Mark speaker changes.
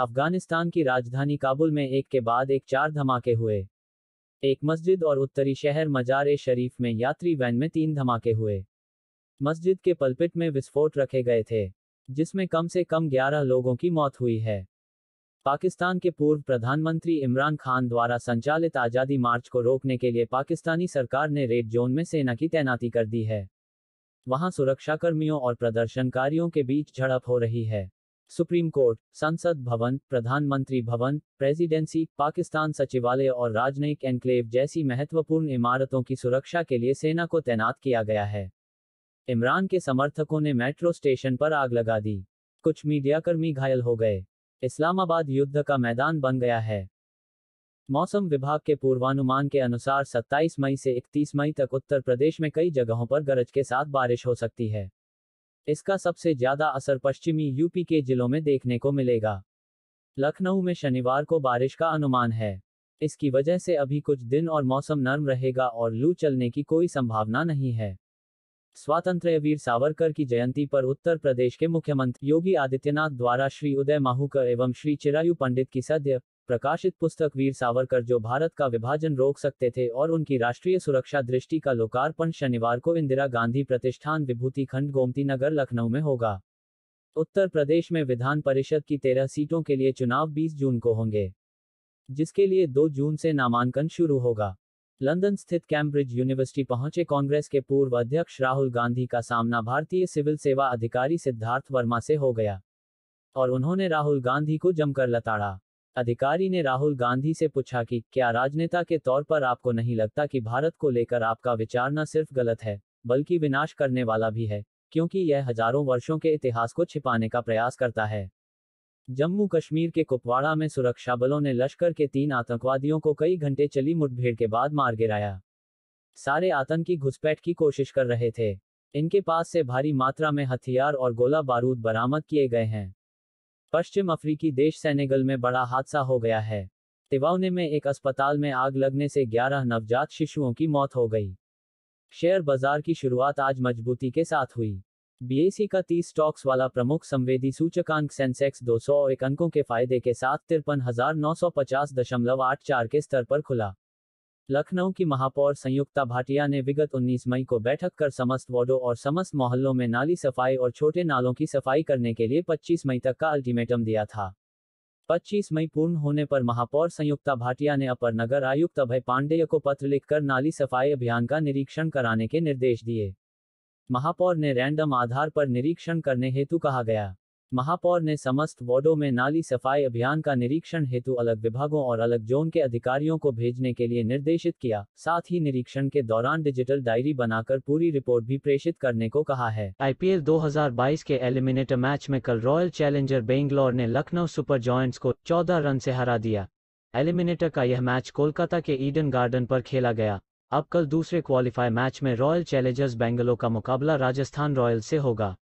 Speaker 1: अफगानिस्तान की राजधानी काबुल में एक के बाद एक चार धमाके हुए एक मस्जिद और उत्तरी शहर मजार ए शरीफ में यात्री वैन में तीन धमाके हुए मस्जिद के पलपिट में विस्फोट रखे गए थे जिसमें कम से कम 11 लोगों की मौत हुई है पाकिस्तान के पूर्व प्रधानमंत्री इमरान खान द्वारा संचालित आज़ादी मार्च को रोकने के लिए पाकिस्तानी सरकार ने रेड जोन में सेना की तैनाती कर दी है वहां सुरक्षाकर्मियों और प्रदर्शनकारियों के बीच झड़प हो रही है सुप्रीम कोर्ट संसद भवन प्रधानमंत्री भवन प्रेसिडेंसी पाकिस्तान सचिवालय और राजनयिक एनक्लेव जैसी महत्वपूर्ण इमारतों की सुरक्षा के लिए सेना को तैनात किया गया है इमरान के समर्थकों ने मेट्रो स्टेशन पर आग लगा दी कुछ मीडियाकर्मी घायल हो गए इस्लामाबाद युद्ध का मैदान बन गया है मौसम विभाग के पूर्वानुमान के अनुसार 27 मई से 31 मई तक उत्तर प्रदेश में कई जगहों पर गरज के साथ बारिश हो सकती है इसका सबसे ज्यादा असर पश्चिमी यूपी के जिलों में देखने को मिलेगा लखनऊ में शनिवार को बारिश का अनुमान है इसकी वजह से अभी कुछ दिन और मौसम नर्म रहेगा और लू चलने की कोई संभावना नहीं है स्वातंत्र वीर सावरकर की जयंती पर उत्तर प्रदेश के मुख्यमंत्री योगी आदित्यनाथ द्वारा श्री उदय माहूकर एवं श्री चिरायु पंडित की सद्य प्रकाशित पुस्तक वीर सावरकर जो भारत का विभाजन रोक सकते थे और उनकी राष्ट्रीय सुरक्षा दृष्टि का लोकार्पण शनिवार को इंदिरा गांधी प्रतिष्ठान विभूति खंड गोमती नगर लखनऊ में होगा उत्तर प्रदेश में विधान परिषद की तेरह सीटों के लिए चुनाव 20 जून को होंगे जिसके लिए 2 जून से नामांकन शुरू होगा लंदन स्थित कैम्ब्रिज यूनिवर्सिटी पहुंचे कांग्रेस के पूर्व अध्यक्ष राहुल गांधी का सामना भारतीय सिविल सेवा अधिकारी सिद्धार्थ वर्मा से हो गया और उन्होंने राहुल गांधी को जमकर लताड़ा अधिकारी ने राहुल गांधी से पूछा कि क्या राजनेता के तौर पर आपको नहीं लगता कि भारत को लेकर आपका विचार न सिर्फ गलत है बल्कि विनाश करने वाला भी है क्योंकि यह हजारों वर्षों के इतिहास को छिपाने का प्रयास करता है जम्मू कश्मीर के कुपवाड़ा में सुरक्षा बलों ने लश्कर के तीन आतंकवादियों को कई घंटे चली मुठभेड़ के बाद मार गिराया सारे आतंकी घुसपैठ की कोशिश कर रहे थे इनके पास से भारी मात्रा में हथियार और गोला बारूद बरामद किए गए हैं पश्चिम अफ्रीकी देश सेनेगल में बड़ा हादसा हो गया है तिवाउने में एक अस्पताल में आग लगने से 11 नवजात शिशुओं की मौत हो गई शेयर बाजार की शुरुआत आज मजबूती के साथ हुई बीएसी का 30 स्टॉक्स वाला प्रमुख संवेदी सूचकांक सेंसेक्स 200 अंकों के फायदे के साथ तिरपन के स्तर पर खुला लखनऊ की महापौर संयुक्ता भाटिया ने विगत 19 मई को बैठक कर समस्त वार्डो और समस्त मोहल्लों में नाली सफाई और छोटे नालों की सफाई करने के लिए 25 मई तक का अल्टीमेटम दिया था 25 मई पूर्ण होने पर महापौर संयुक्ता भाटिया ने अपर नगर आयुक्त अभय पांडेय को पत्र लिखकर नाली सफाई अभियान का निरीक्षण कराने के निर्देश दिए महापौर ने रैंडम आधार पर निरीक्षण करने हेतु कहा गया महापौर ने समस्त वार्डो में नाली सफाई अभियान का निरीक्षण हेतु अलग विभागों और अलग जोन के अधिकारियों को भेजने के लिए निर्देशित किया साथ ही निरीक्षण के दौरान डिजिटल डायरी बनाकर पूरी रिपोर्ट भी प्रेषित करने को कहा है आईपीएल 2022 के एलिमिनेटर मैच में कल रॉयल चैलेंजर बेंगलोर ने लखनऊ सुपर जॉय को चौदह रन से हरा दिया एलिमिनेटर का यह मैच कोलकाता के ईडन गार्डन पर खेला गया अब कल दूसरे क्वालिफाई मैच में रॉयल चैलेंजर्स बेंगलोर का मुकाबला राजस्थान रॉयल से होगा